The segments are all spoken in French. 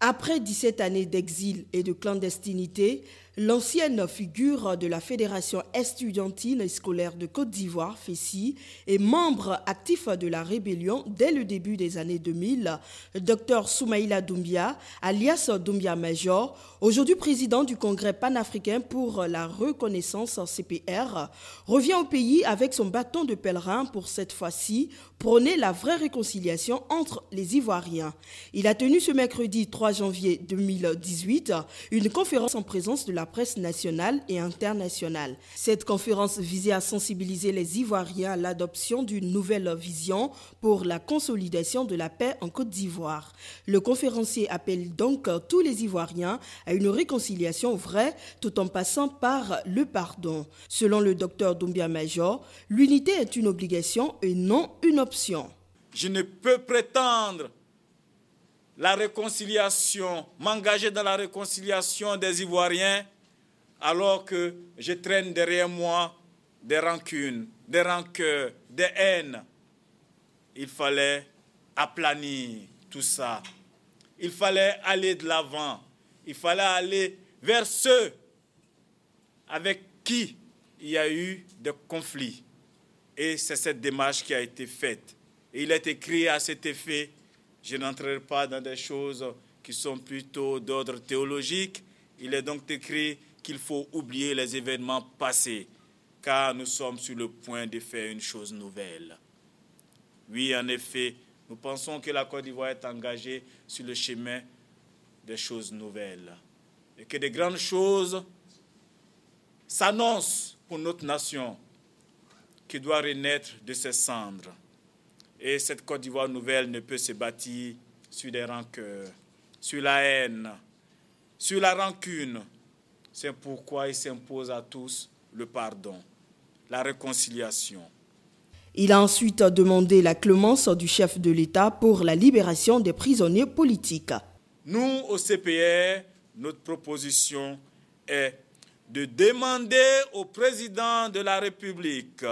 Après 17 années d'exil et de clandestinité, L'ancienne figure de la Fédération estudiantine et scolaire de Côte d'Ivoire, Fessi, est membre actif de la rébellion dès le début des années 2000. Dr Soumaïla Doumbia, alias Doumbia Major, aujourd'hui président du Congrès panafricain pour la reconnaissance CPR, revient au pays avec son bâton de pèlerin pour cette fois-ci prôner la vraie réconciliation entre les Ivoiriens. Il a tenu ce mercredi 3 janvier 2018 une conférence en présence de la presse nationale et internationale. Cette conférence visait à sensibiliser les Ivoiriens à l'adoption d'une nouvelle vision pour la consolidation de la paix en Côte d'Ivoire. Le conférencier appelle donc tous les Ivoiriens à une réconciliation vraie tout en passant par le pardon. Selon le docteur Doumbia Major, l'unité est une obligation et non une option. Je ne peux prétendre la réconciliation, m'engager dans la réconciliation des Ivoiriens alors que je traîne derrière moi des rancunes, des rancœurs, des haines. Il fallait aplanir tout ça. Il fallait aller de l'avant. Il fallait aller vers ceux avec qui il y a eu des conflits. Et c'est cette démarche qui a été faite. Et il est écrit à cet effet, je n'entrerai pas dans des choses qui sont plutôt d'ordre théologique. Il est donc écrit qu'il faut oublier les événements passés, car nous sommes sur le point de faire une chose nouvelle. Oui, en effet, nous pensons que la Côte d'Ivoire est engagée sur le chemin des choses nouvelles et que de grandes choses s'annoncent pour notre nation qui doit renaître de ses cendres. Et cette Côte d'Ivoire nouvelle ne peut se bâtir sur des rancœurs, sur la haine, sur la rancune, c'est pourquoi il s'impose à tous le pardon, la réconciliation. Il a ensuite demandé la clémence du chef de l'État pour la libération des prisonniers politiques. Nous, au CPR, notre proposition est de demander au président de la République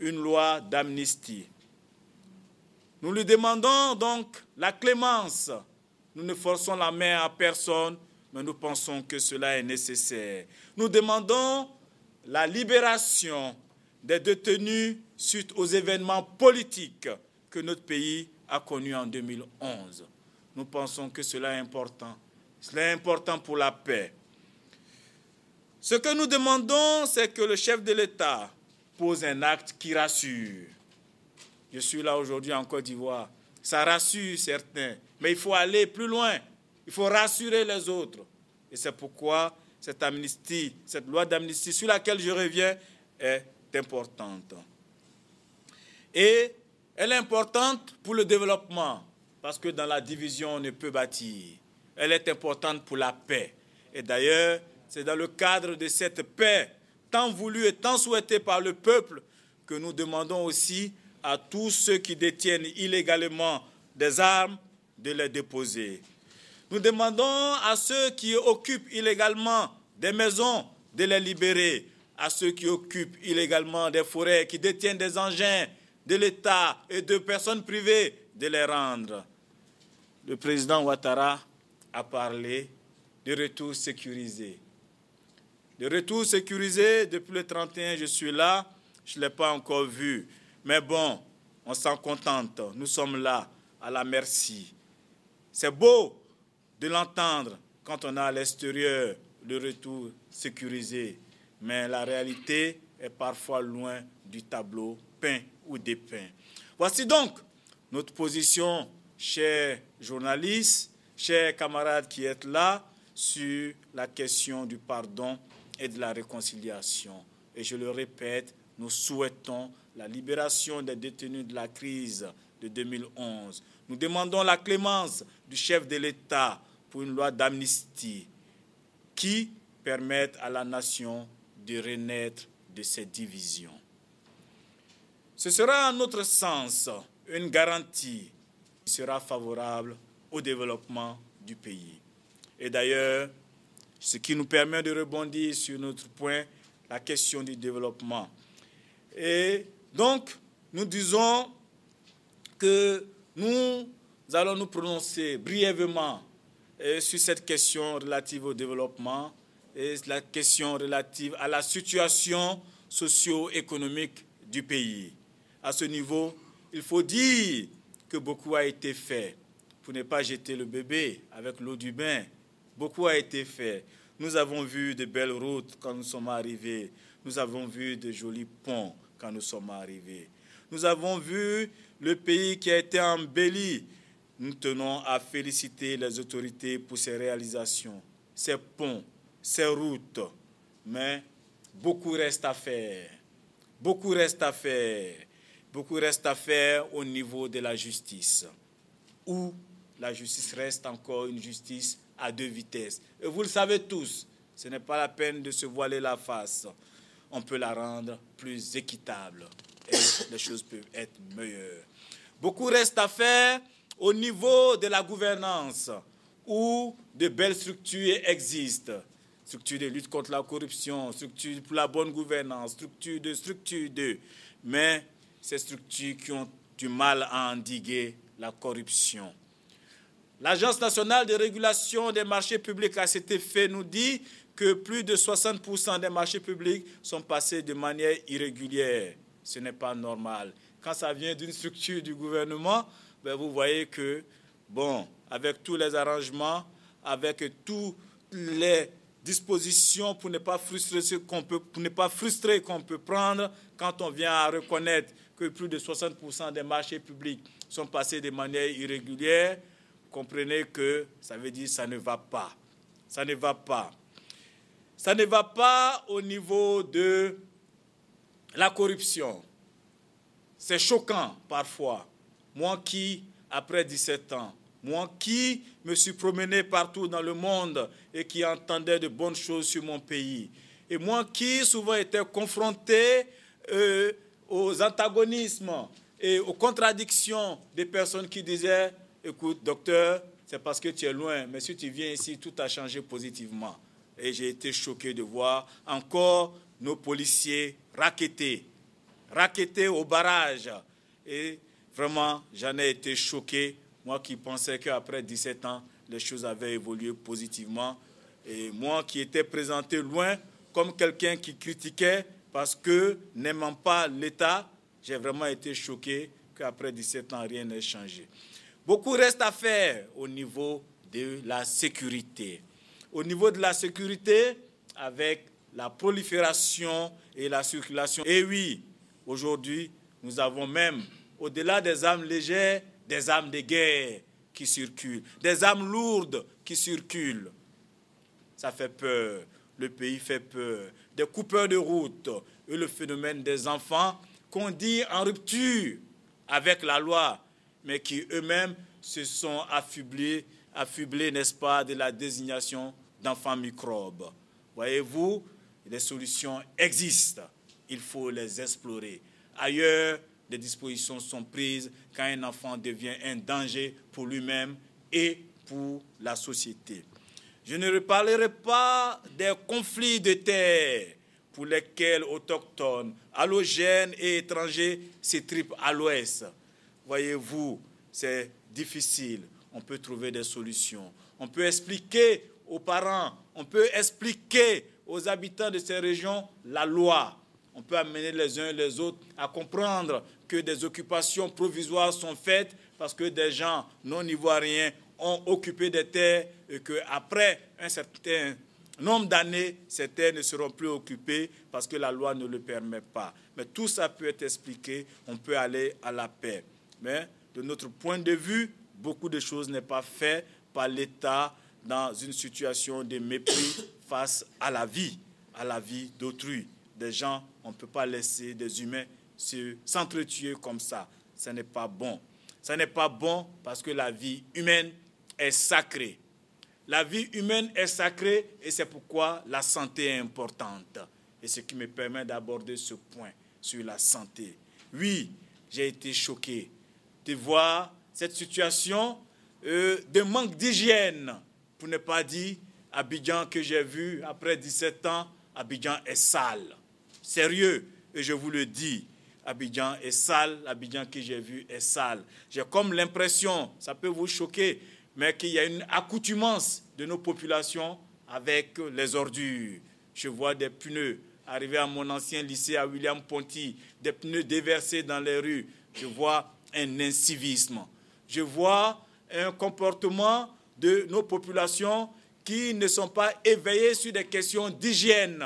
une loi d'amnistie. Nous lui demandons donc la clémence. Nous ne forçons la main à personne mais nous pensons que cela est nécessaire. Nous demandons la libération des détenus suite aux événements politiques que notre pays a connus en 2011. Nous pensons que cela est important. Cela est important pour la paix. Ce que nous demandons, c'est que le chef de l'État pose un acte qui rassure. Je suis là aujourd'hui en Côte d'Ivoire. Ça rassure certains, mais il faut aller plus loin. Il faut rassurer les autres. Et c'est pourquoi cette amnistie, cette loi d'amnistie sur laquelle je reviens, est importante. Et elle est importante pour le développement, parce que dans la division, on ne peut bâtir. Elle est importante pour la paix. Et d'ailleurs, c'est dans le cadre de cette paix, tant voulue et tant souhaitée par le peuple, que nous demandons aussi à tous ceux qui détiennent illégalement des armes de les déposer. Nous demandons à ceux qui occupent illégalement des maisons de les libérer, à ceux qui occupent illégalement des forêts, qui détiennent des engins de l'État et de personnes privées, de les rendre. Le président Ouattara a parlé de retour sécurisé. De retour sécurisé, depuis le 31, je suis là, je ne l'ai pas encore vu. Mais bon, on s'en contente, nous sommes là, à la merci. C'est beau de l'entendre quand on a à l'extérieur le retour sécurisé, mais la réalité est parfois loin du tableau peint ou dépeint. Voici donc notre position, chers journalistes, chers camarades qui êtes là, sur la question du pardon et de la réconciliation. Et je le répète, nous souhaitons la libération des détenus de la crise de 2011. Nous demandons la clémence du chef de l'État pour une loi d'amnistie qui permette à la nation de renaître de ses divisions. Ce sera à notre sens une garantie qui sera favorable au développement du pays. Et d'ailleurs, ce qui nous permet de rebondir sur notre point, la question du développement. Et donc, nous disons que nous allons nous prononcer brièvement sur cette question relative au développement et la question relative à la situation socio-économique du pays. À ce niveau, il faut dire que beaucoup a été fait pour ne pas jeter le bébé avec l'eau du bain. Beaucoup a été fait. Nous avons vu de belles routes quand nous sommes arrivés. Nous avons vu de jolis ponts quand nous sommes arrivés. Nous avons vu le pays qui a été embelli nous tenons à féliciter les autorités pour ces réalisations, ces ponts, ces routes, mais beaucoup reste à faire. Beaucoup reste à faire. Beaucoup reste à faire au niveau de la justice, où la justice reste encore une justice à deux vitesses. Et vous le savez tous, ce n'est pas la peine de se voiler la face. On peut la rendre plus équitable et les choses peuvent être meilleures. Beaucoup reste à faire au niveau de la gouvernance où de belles structures existent, Structures de lutte contre la corruption, structures pour la bonne gouvernance, structures de structure de, mais ces structures qui ont du mal à endiguer la corruption. L'Agence nationale de régulation des marchés publics à cet effet nous dit que plus de 60% des marchés publics sont passés de manière irrégulière. Ce n'est pas normal. Quand ça vient d'une structure du gouvernement, ben, vous voyez que, bon, avec tous les arrangements, avec toutes les dispositions pour ne pas frustrer qu'on peut, pour ne pas frustrer qu'on peut prendre quand on vient à reconnaître que plus de 60% des marchés publics sont passés de manière irrégulière, comprenez que ça veut dire ça ne va pas. Ça ne va pas. Ça ne va pas au niveau de la corruption. C'est choquant parfois moi qui, après 17 ans, moi qui me suis promené partout dans le monde et qui entendais de bonnes choses sur mon pays, et moi qui souvent étais confronté euh, aux antagonismes et aux contradictions des personnes qui disaient, écoute, docteur, c'est parce que tu es loin, mais si tu viens ici, tout a changé positivement. Et j'ai été choqué de voir encore nos policiers raquettés, raquettés au barrage. Et Vraiment, j'en ai été choqué, moi qui pensais qu'après 17 ans, les choses avaient évolué positivement. Et moi qui étais présenté loin comme quelqu'un qui critiquait parce que n'aimant pas l'État, j'ai vraiment été choqué qu'après 17 ans, rien n'ait changé. Beaucoup reste à faire au niveau de la sécurité. Au niveau de la sécurité, avec la prolifération et la circulation. Et oui, aujourd'hui, nous avons même au-delà des âmes légères, des âmes de guerre qui circulent, des âmes lourdes qui circulent. Ça fait peur, le pays fait peur. Des coupeurs de route et le phénomène des enfants qu'on dit en rupture avec la loi, mais qui eux-mêmes se sont affublés, affublés, n'est-ce pas, de la désignation d'enfants microbes. Voyez-vous, les solutions existent. Il faut les explorer. Ailleurs, des dispositions sont prises quand un enfant devient un danger pour lui-même et pour la société. Je ne reparlerai pas des conflits de terre pour lesquels autochtones, halogènes et étrangers se tripent à l'ouest. Voyez-vous, c'est difficile. On peut trouver des solutions. On peut expliquer aux parents, on peut expliquer aux habitants de ces régions la loi, on peut amener les uns et les autres à comprendre que des occupations provisoires sont faites parce que des gens non ivoiriens ont occupé des terres et qu'après un certain nombre d'années, ces terres ne seront plus occupées parce que la loi ne le permet pas. Mais tout ça peut être expliqué, on peut aller à la paix. Mais de notre point de vue, beaucoup de choses n'est pas fait par l'État dans une situation de mépris face à la vie, à la vie d'autrui des gens, on ne peut pas laisser des humains s'entretuer comme ça. Ce n'est pas bon. Ce n'est pas bon parce que la vie humaine est sacrée. La vie humaine est sacrée et c'est pourquoi la santé est importante. Et ce qui me permet d'aborder ce point sur la santé. Oui, j'ai été choqué de voir cette situation euh, de manque d'hygiène, pour ne pas dire Abidjan que j'ai vu après 17 ans, Abidjan est sale. Sérieux, et je vous le dis, Abidjan est sale, l'Abidjan que j'ai vu est sale. J'ai comme l'impression, ça peut vous choquer, mais qu'il y a une accoutumance de nos populations avec les ordures. Je vois des pneus arriver à mon ancien lycée à William Ponty, des pneus déversés dans les rues. Je vois un incivisme. Je vois un comportement de nos populations qui ne sont pas éveillées sur des questions d'hygiène.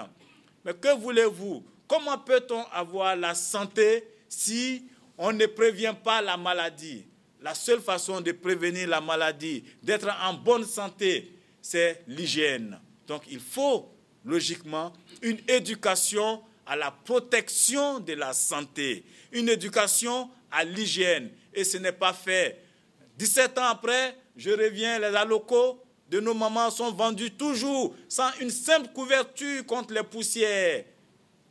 Mais que voulez-vous Comment peut-on avoir la santé si on ne prévient pas la maladie La seule façon de prévenir la maladie, d'être en bonne santé, c'est l'hygiène. Donc il faut logiquement une éducation à la protection de la santé, une éducation à l'hygiène. Et ce n'est pas fait. 17 ans après, je reviens, les allocaux de nos mamans sont vendus toujours sans une simple couverture contre les poussières,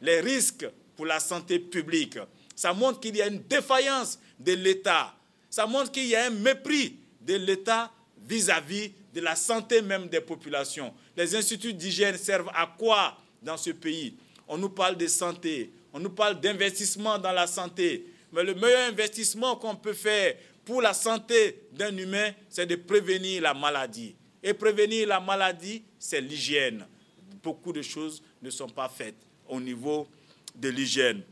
les risques pour la santé publique. Ça montre qu'il y a une défaillance de l'État. Ça montre qu'il y a un mépris de l'État vis-à-vis de la santé même des populations. Les instituts d'hygiène servent à quoi dans ce pays On nous parle de santé, on nous parle d'investissement dans la santé. Mais le meilleur investissement qu'on peut faire pour la santé d'un humain, c'est de prévenir la maladie. Et prévenir la maladie, c'est l'hygiène. Beaucoup de choses ne sont pas faites au niveau de l'hygiène.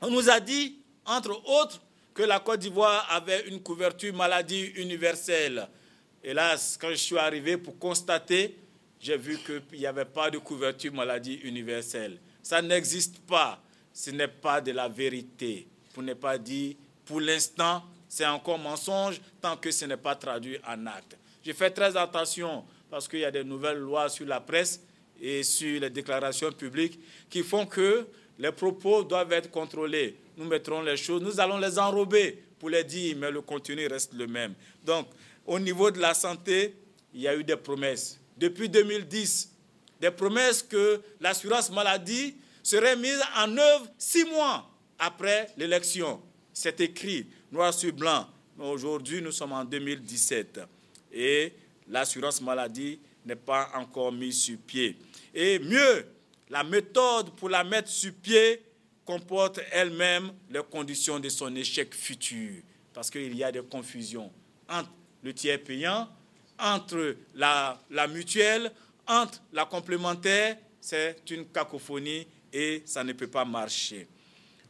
On nous a dit, entre autres, que la Côte d'Ivoire avait une couverture maladie universelle. Hélas, quand je suis arrivé pour constater, j'ai vu qu'il n'y avait pas de couverture maladie universelle. Ça n'existe pas. Ce n'est pas de la vérité. Pour ne pas dire, pour l'instant, c'est encore mensonge tant que ce n'est pas traduit en acte. Je fais très attention parce qu'il y a des nouvelles lois sur la presse et sur les déclarations publiques qui font que les propos doivent être contrôlés. Nous mettrons les choses, nous allons les enrober pour les dire, mais le contenu reste le même. Donc, au niveau de la santé, il y a eu des promesses. Depuis 2010, des promesses que l'assurance maladie serait mise en œuvre six mois après l'élection. C'est écrit noir sur blanc. Aujourd'hui, nous sommes en 2017 et l'assurance maladie n'est pas encore mise sur pied. Et mieux, la méthode pour la mettre sur pied comporte elle-même les conditions de son échec futur, parce qu'il y a des confusions entre le tiers payant, entre la, mutuelle, entre la complémentaire, c'est une cacophonie et ça ne peut pas marcher.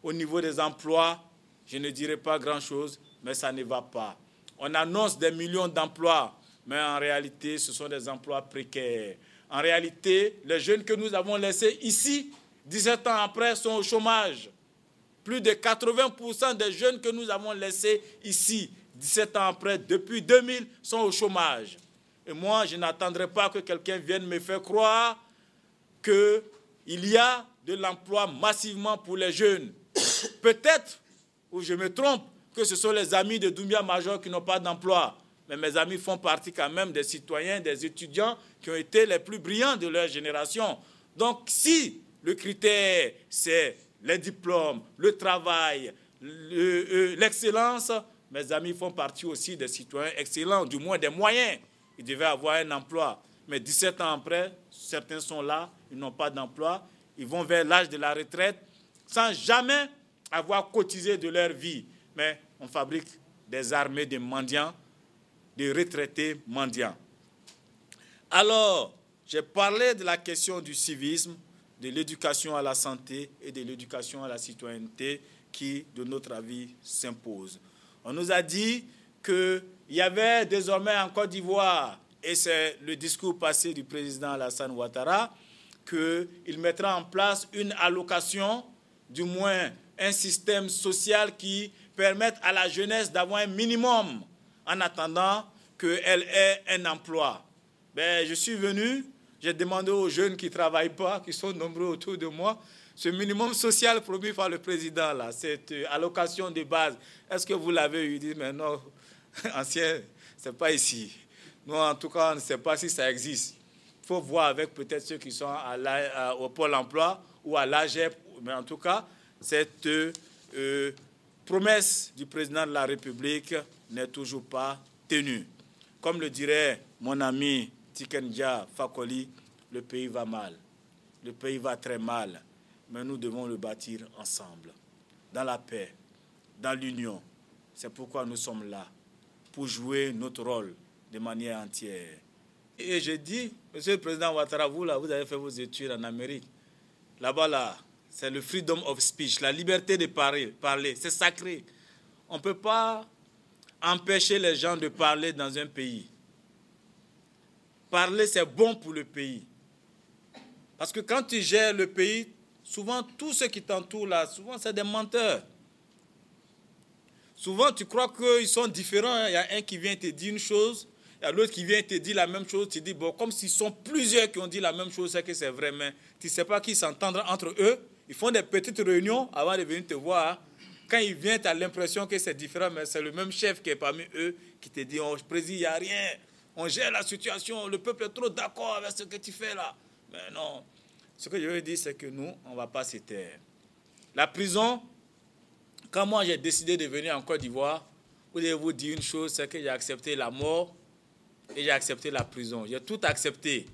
Au niveau des emplois, je ne dirai pas grand-chose, mais ça ne va pas. On annonce des millions d'emplois, mais en réalité, ce sont des emplois précaires. En réalité, les jeunes que nous avons laissés ici, 17 ans après, sont au chômage. Plus de 80% des jeunes que nous avons laissés ici, 17 ans après, depuis 2000, sont au chômage. Et moi, je n'attendrai pas que quelqu'un vienne me faire croire qu'il y a de l'emploi massivement pour les jeunes. Peut-être, ou je me trompe, ce sont les amis de Doumbia Major qui n'ont pas d'emploi. Mais mes amis font partie quand même des citoyens, des étudiants qui ont été les plus brillants de leur génération. Donc si le critère, c'est les diplômes, le travail, euh, l'excellence, mes amis font partie aussi des citoyens excellents, du moins des moyens. Ils devaient avoir un emploi. Mais 17 ans après, certains sont là, ils n'ont pas d'emploi, ils vont vers l'âge de la retraite sans jamais avoir cotisé de leur vie. Mais on fabrique des armées de mendiants, de retraités mendiants. Alors, j'ai parlé de la question du civisme, de l'éducation à la santé et de l'éducation à la citoyenneté qui, de notre avis, s'impose. On nous a dit qu'il y avait désormais en Côte d'Ivoire, et c'est le discours passé du président Alassane Ouattara, qu'il mettra en place une allocation, du moins un système social qui permettre à la jeunesse d'avoir un minimum en attendant qu'elle ait un emploi. Ben, je suis venu, j'ai demandé aux jeunes qui ne travaillent pas, qui sont nombreux autour de moi, ce minimum social promis par le président, là, cette euh, allocation de base, est-ce que vous l'avez eu dit, mais non, ancien, c'est pas ici. Nous, en tout cas, on ne sait pas si ça existe. Il faut voir avec peut-être ceux qui sont à au Pôle emploi ou à l'AGEP, mais en tout cas, cette euh, euh, promesse du président de la République n'est toujours pas tenue. Comme le dirait mon ami Tikenja Fakoli, le pays va mal, le pays va très mal, mais nous devons le bâtir ensemble, dans la paix, dans l'union. C'est pourquoi nous sommes là, pour jouer notre rôle de manière entière. Et je dis, Monsieur le Président Ouattara, vous là, vous avez fait vos études en Amérique. Là-bas, là c'est le freedom of speech, la liberté de parler. parler. C'est sacré. On ne peut pas empêcher les gens de parler dans un pays. Parler, c'est bon pour le pays. Parce que quand tu gères le pays, souvent tous ceux qui t'entourent là, souvent c'est des menteurs. Souvent tu crois qu'ils sont différents. Il y a un qui vient te dire une chose, il y a l'autre qui vient te dire la même chose. Tu dis, bon, comme s'ils sont plusieurs qui ont dit la même chose, c'est que c'est vrai, mais tu ne sais pas qui s'entendra entre eux. Ils font des petites réunions avant de venir te voir. Quand ils viennent, tu as l'impression que c'est différent, mais c'est le même chef qui est parmi eux qui te dit, je oh, président, il n'y a rien. On gère la situation. Le peuple est trop d'accord avec ce que tu fais là. Mais non. Ce que je veux dire, c'est que nous, on ne va pas se La prison, quand moi j'ai décidé de venir en Côte d'Ivoire, voulez vous dire une chose, c'est que j'ai accepté la mort et j'ai accepté la prison. J'ai tout accepté.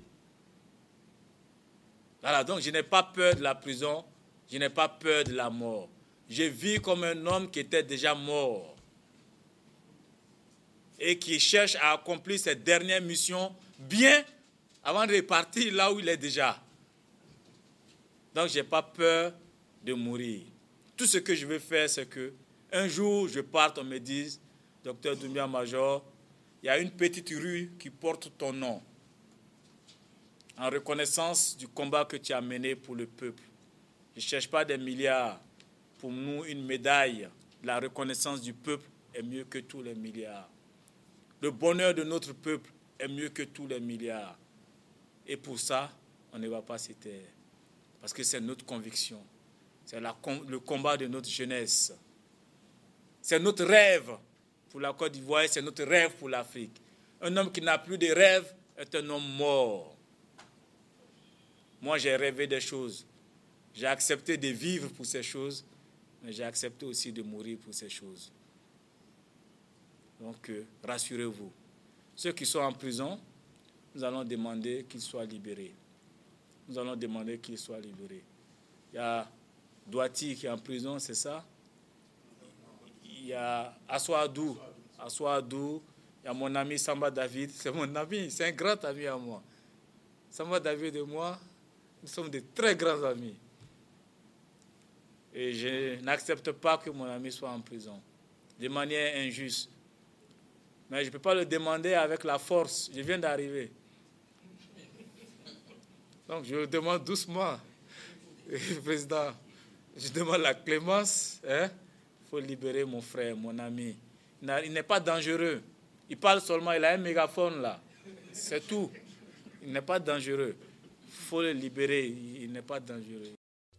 Voilà, donc je n'ai pas peur de la prison, je n'ai pas peur de la mort. Je vis comme un homme qui était déjà mort et qui cherche à accomplir cette dernière mission bien avant de repartir là où il est déjà. Donc, je n'ai pas peur de mourir. Tout ce que je veux faire, c'est que un jour, je parte, on me dise, docteur Doumbia Major, il y a une petite rue qui porte ton nom en reconnaissance du combat que tu as mené pour le peuple ne cherche pas des milliards. Pour nous, une médaille, la reconnaissance du peuple est mieux que tous les milliards. Le bonheur de notre peuple est mieux que tous les milliards. Et pour ça, on ne va pas se Parce que c'est notre conviction. C'est le combat de notre jeunesse. C'est notre rêve pour la Côte d'Ivoire, c'est notre rêve pour l'Afrique. Un homme qui n'a plus de rêve est un homme mort. Moi, j'ai rêvé des choses. J'ai accepté de vivre pour ces choses, mais j'ai accepté aussi de mourir pour ces choses. Donc, euh, rassurez-vous. Ceux qui sont en prison, nous allons demander qu'ils soient libérés. Nous allons demander qu'ils soient libérés. Il y a Douati qui est en prison, c'est ça Il y a Aswadou. Aswadou. Il y a mon ami Samba David. C'est mon ami, c'est un grand ami à moi. Samba David et moi, nous sommes de très grands amis. Et je n'accepte pas que mon ami soit en prison, de manière injuste. Mais je ne peux pas le demander avec la force. Je viens d'arriver. Donc je le demande doucement. président, je demande la clémence. Hein. Il faut libérer mon frère, mon ami. Il n'est pas dangereux. Il parle seulement, il a un mégaphone là. C'est tout. Il n'est pas dangereux. Il faut le libérer. Il n'est pas dangereux.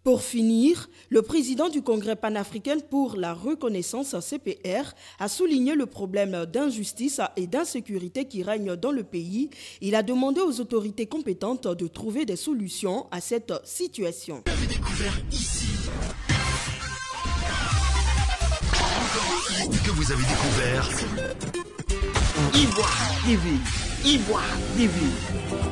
Pour finir, le président du Congrès panafricain pour la reconnaissance CPR a souligné le problème d'injustice et d'insécurité qui règne dans le pays. Il a demandé aux autorités compétentes de trouver des solutions à cette situation. Vous avez découvert ici que vous avez découvert Ivoire TV Ivoire TV